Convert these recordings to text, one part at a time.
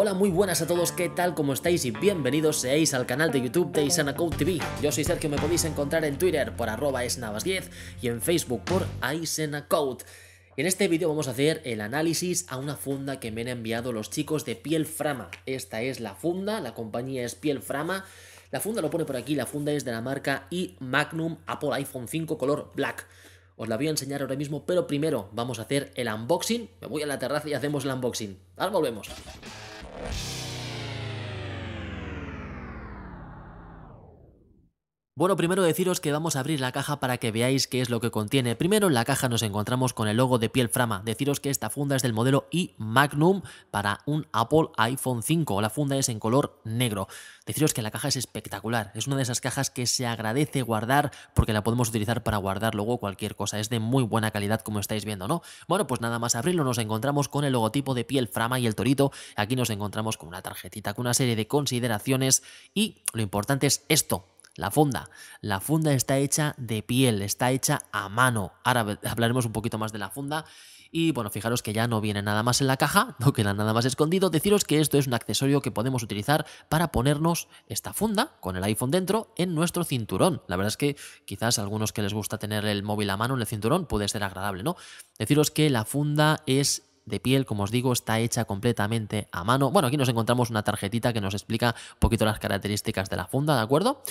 Hola, muy buenas a todos, ¿qué tal? ¿Cómo estáis? Y bienvenidos seáis al canal de YouTube de Code TV. Yo soy Sergio, me podéis encontrar en Twitter por arroba esnavas10 y en Facebook por Code. En este vídeo vamos a hacer el análisis a una funda que me han enviado los chicos de Piel Frama. Esta es la funda, la compañía es Piel Frama. La funda lo pone por aquí, la funda es de la marca y Magnum Apple iPhone 5 color black. Os la voy a enseñar ahora mismo, pero primero vamos a hacer el unboxing. Me voy a la terraza y hacemos el unboxing. Ahora volvemos. Yeah. Bueno, primero deciros que vamos a abrir la caja para que veáis qué es lo que contiene. Primero en la caja nos encontramos con el logo de piel Frama. Deciros que esta funda es del modelo i Magnum para un Apple iPhone 5. La funda es en color negro. Deciros que la caja es espectacular. Es una de esas cajas que se agradece guardar porque la podemos utilizar para guardar luego cualquier cosa. Es de muy buena calidad como estáis viendo, ¿no? Bueno, pues nada más abrirlo nos encontramos con el logotipo de piel Frama y el torito. Aquí nos encontramos con una tarjetita, con una serie de consideraciones y lo importante es esto, la funda. La funda está hecha de piel, está hecha a mano. Ahora hablaremos un poquito más de la funda. Y bueno, fijaros que ya no viene nada más en la caja, no queda nada más escondido. Deciros que esto es un accesorio que podemos utilizar para ponernos esta funda con el iPhone dentro en nuestro cinturón. La verdad es que quizás a algunos que les gusta tener el móvil a mano en el cinturón puede ser agradable, ¿no? Deciros que la funda es de piel, como os digo, está hecha completamente a mano. Bueno, aquí nos encontramos una tarjetita que nos explica un poquito las características de la funda, ¿de acuerdo?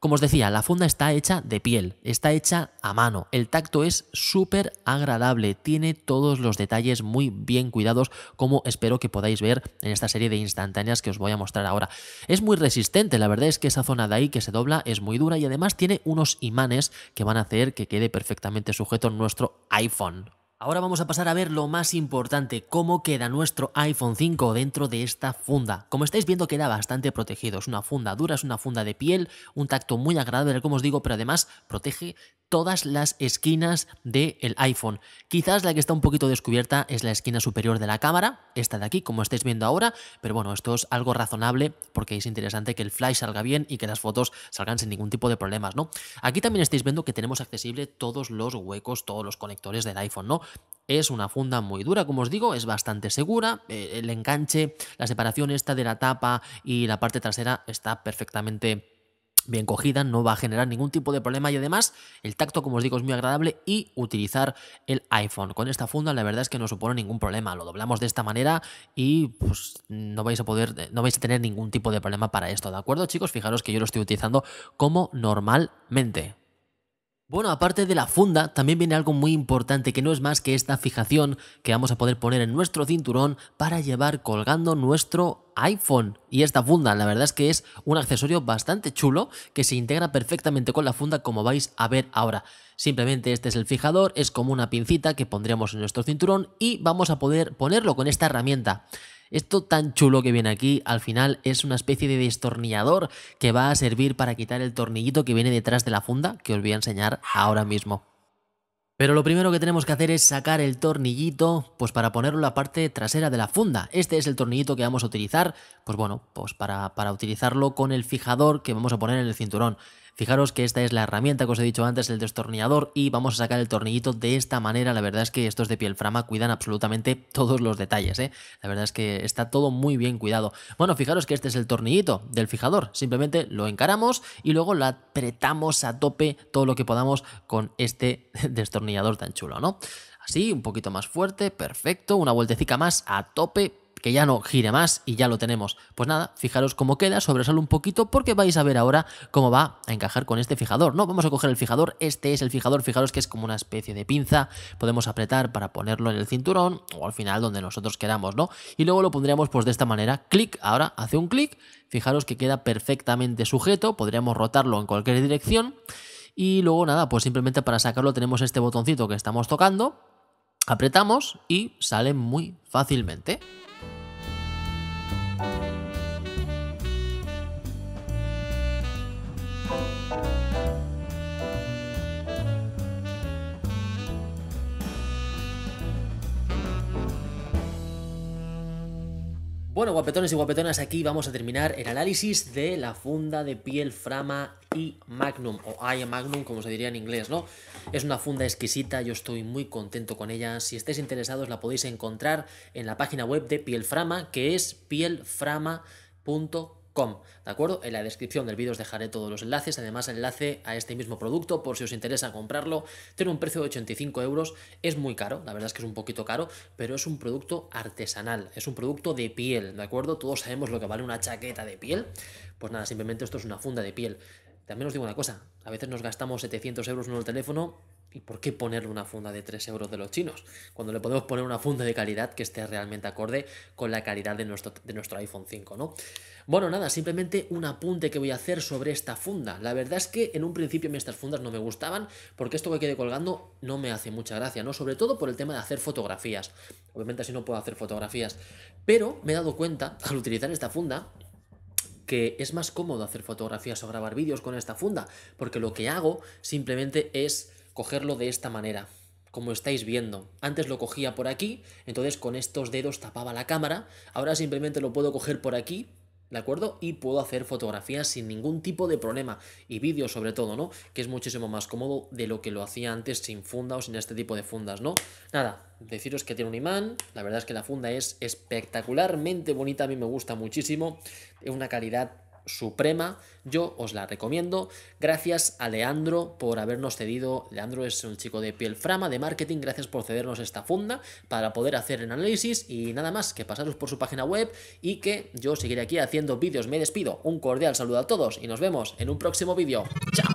Como os decía, la funda está hecha de piel, está hecha a mano, el tacto es súper agradable, tiene todos los detalles muy bien cuidados, como espero que podáis ver en esta serie de instantáneas que os voy a mostrar ahora. Es muy resistente, la verdad es que esa zona de ahí que se dobla es muy dura y además tiene unos imanes que van a hacer que quede perfectamente sujeto nuestro iPhone. Ahora vamos a pasar a ver lo más importante, cómo queda nuestro iPhone 5 dentro de esta funda. Como estáis viendo queda bastante protegido, es una funda dura, es una funda de piel, un tacto muy agradable como os digo, pero además protege todas las esquinas del iPhone. Quizás la que está un poquito descubierta es la esquina superior de la cámara, esta de aquí, como estáis viendo ahora, pero bueno, esto es algo razonable porque es interesante que el flash salga bien y que las fotos salgan sin ningún tipo de problemas, ¿no? Aquí también estáis viendo que tenemos accesible todos los huecos, todos los conectores del iPhone, ¿no? Es una funda muy dura, como os digo, es bastante segura, eh, el enganche, la separación está de la tapa y la parte trasera está perfectamente bien cogida, no va a generar ningún tipo de problema y además el tacto, como os digo, es muy agradable y utilizar el iPhone con esta funda la verdad es que no supone ningún problema, lo doblamos de esta manera y pues no vais a poder, eh, no vais a tener ningún tipo de problema para esto, ¿de acuerdo chicos? Fijaros que yo lo estoy utilizando como normalmente. Bueno, aparte de la funda, también viene algo muy importante que no es más que esta fijación que vamos a poder poner en nuestro cinturón para llevar colgando nuestro iPhone y esta funda. La verdad es que es un accesorio bastante chulo que se integra perfectamente con la funda como vais a ver ahora. Simplemente este es el fijador, es como una pincita que pondríamos en nuestro cinturón y vamos a poder ponerlo con esta herramienta. Esto tan chulo que viene aquí, al final es una especie de destornillador que va a servir para quitar el tornillito que viene detrás de la funda, que os voy a enseñar ahora mismo. Pero lo primero que tenemos que hacer es sacar el tornillito, pues para ponerlo en la parte trasera de la funda. Este es el tornillito que vamos a utilizar, pues bueno, pues para, para utilizarlo con el fijador que vamos a poner en el cinturón. Fijaros que esta es la herramienta que os he dicho antes, el destornillador, y vamos a sacar el tornillito de esta manera. La verdad es que estos de piel frama cuidan absolutamente todos los detalles, ¿eh? La verdad es que está todo muy bien cuidado. Bueno, fijaros que este es el tornillito del fijador. Simplemente lo encaramos y luego lo apretamos a tope todo lo que podamos con este destornillador tan chulo, ¿no? Así, un poquito más fuerte, perfecto, una vueltecica más a tope, que ya no gire más y ya lo tenemos. Pues nada, fijaros cómo queda, sobresale un poquito porque vais a ver ahora cómo va a encajar con este fijador. No, vamos a coger el fijador, este es el fijador, fijaros que es como una especie de pinza, podemos apretar para ponerlo en el cinturón o al final donde nosotros queramos, ¿no? Y luego lo pondríamos pues de esta manera, clic, ahora hace un clic, fijaros que queda perfectamente sujeto, podríamos rotarlo en cualquier dirección. Y luego nada, pues simplemente para sacarlo tenemos este botoncito que estamos tocando, apretamos y sale muy fácilmente. Bueno, guapetones y guapetonas, aquí vamos a terminar el análisis de la funda de piel Frama y Magnum, o I Magnum, como se diría en inglés, ¿no? Es una funda exquisita, yo estoy muy contento con ella. Si estáis interesados, la podéis encontrar en la página web de Pielframa, que es pielframa.com. ¿de acuerdo? En la descripción del vídeo os dejaré todos los enlaces, además el enlace a este mismo producto por si os interesa comprarlo. Tiene un precio de 85 euros, es muy caro, la verdad es que es un poquito caro, pero es un producto artesanal, es un producto de piel, ¿de acuerdo? Todos sabemos lo que vale una chaqueta de piel, pues nada, simplemente esto es una funda de piel. También os digo una cosa, a veces nos gastamos 700 euros en un teléfono ¿Y por qué ponerle una funda de 3 euros de los chinos? Cuando le podemos poner una funda de calidad que esté realmente acorde con la calidad de nuestro, de nuestro iPhone 5, ¿no? Bueno, nada, simplemente un apunte que voy a hacer sobre esta funda. La verdad es que en un principio estas fundas no me gustaban porque esto que quede colgando no me hace mucha gracia, ¿no? Sobre todo por el tema de hacer fotografías. Obviamente así no puedo hacer fotografías. Pero me he dado cuenta al utilizar esta funda que es más cómodo hacer fotografías o grabar vídeos con esta funda, porque lo que hago simplemente es cogerlo de esta manera, como estáis viendo. Antes lo cogía por aquí, entonces con estos dedos tapaba la cámara, ahora simplemente lo puedo coger por aquí ¿De acuerdo? Y puedo hacer fotografías sin ningún tipo de problema. Y vídeos sobre todo, ¿no? Que es muchísimo más cómodo de lo que lo hacía antes sin funda o sin este tipo de fundas, ¿no? Nada, deciros que tiene un imán. La verdad es que la funda es espectacularmente bonita. A mí me gusta muchísimo. es Una calidad suprema. Yo os la recomiendo. Gracias a Leandro por habernos cedido. Leandro es un chico de piel frama, de marketing. Gracias por cedernos esta funda para poder hacer el análisis. Y nada más, que pasaros por su página web y que yo seguiré aquí haciendo vídeos. Me despido. Un cordial saludo a todos y nos vemos en un próximo vídeo. ¡Chao!